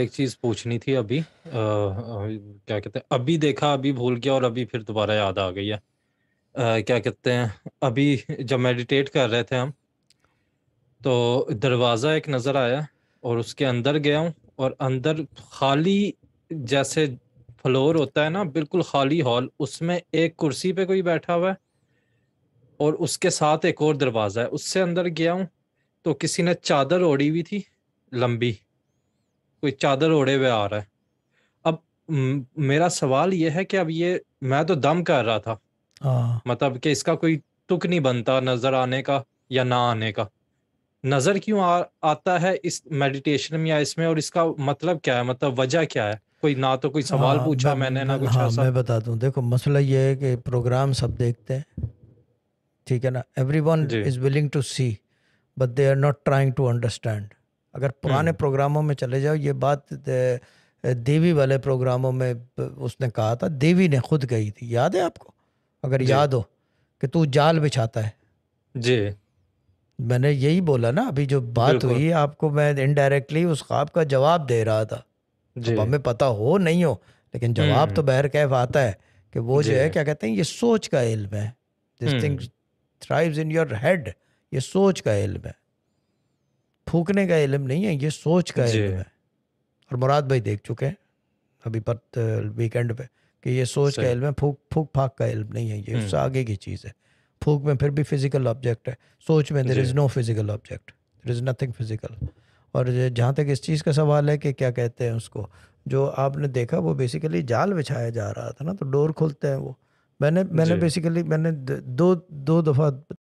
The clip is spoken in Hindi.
एक चीज पूछनी थी अभी आ, क्या कहते हैं अभी देखा अभी भूल गया और अभी फिर दोबारा याद आ गई है आ, क्या कहते हैं अभी जब मेडिटेट कर रहे थे हम तो दरवाज़ा एक नज़र आया और उसके अंदर गया हूँ और अंदर खाली जैसे फ्लोर होता है ना बिल्कुल खाली हॉल उसमें एक कुर्सी पे कोई बैठा हुआ है और उसके साथ एक और दरवाज़ा है उससे अंदर गया हूँ तो किसी ने चादर ओढ़ी हुई थी लंबी कोई चादर ओढ़े हुए आ रहा है अब मेरा सवाल ये है कि अब ये मैं तो दम कर रहा था हाँ। मतलब कि इसका कोई तुक नहीं बनता नजर आने का या ना आने का नजर क्यों आ, आता है इस मेडिटेशन में या इसमें और इसका मतलब क्या है मतलब वजह क्या है कोई ना तो कोई सवाल आ, हाँ, पूछा मैंने ना कुछ हाँ, मैं बता दूं देखो मसला ये है कि प्रोग्राम सब देखते हैं ठीक है ना everyone is willing to see but they are not trying to understand अगर पुराने हम्म। प्रोग्रामों में चले जाओ ये बात देवी वाले प्रोग्रामों में उसने कहा था देवी ने खुद कही थी याद है आपको अगर याद हो कि तू जाल बिछाता है जी मैंने यही बोला ना अभी जो बात हुई आपको मैं इनडायरेक्टली उस ख्वाब का जवाब दे रहा था अब हमें पता हो नहीं हो लेकिन जवाब हम्म। तो बहर कैफ आता है कि वो जो है क्या कहते हैं ये सोच का इल्म है this thing thrives in your head ये सोच का इल्म है फूकने का इलम नहीं है ये सोच का इलम है और मुराद भाई देख चुके हैं अभी पर वीकेंड पे कि ये सोच का इलम है फूक फूक फाक का इलम नहीं है ये उससे हम्म। आगे की चीज़ है फूक में फिर भी फिजिकल ऑब्जेक्ट है सोच में there is no physical object there is nothing physical और जहाँ तक इस चीज़ का सवाल है कि क्या कहते हैं उसको जो आपने देखा वो बेसिकली जाल बिछाया जा रहा था ना तो डोर खुलते हैं वो मैंने मैंने बेसिकली मैंने दो दो दफ़ा